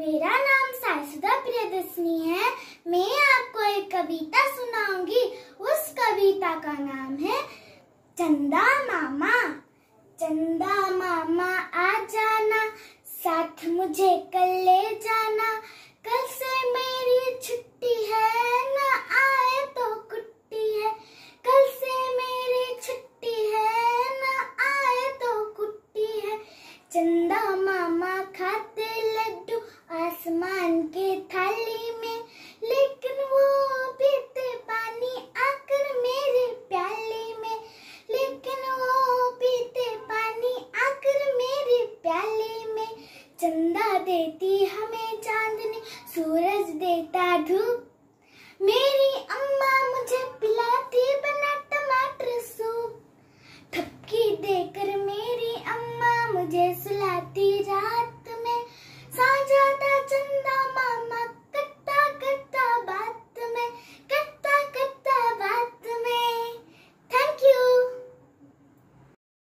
मेरा नाम सायसुदा प्रियदर्शनी है मैं आपको एक कविता सुनाऊंगी उस कविता का नाम है चंदा मामा चंदा मामा आ जाना साथ मुझे कल ले जाना कल से मेरी छुट्टी है ना आए तो कुट्टी है कल से मेरी छुट्टी है ना आए तो कुट्टी है चंदा मामा खाते ले आसमान के थाली में लेकिन वो पीते पानी आकर मेरे प्याले में लेकिन वो पीते पानी आकर मेरे प्याले में चंदा देती हमें चांदनी सूरज देता धूप मेरी अम्मा मुझे पिलाती बना टमाटर सूप थपकी देकर मेरी अम्मा मुझे सुलाती रात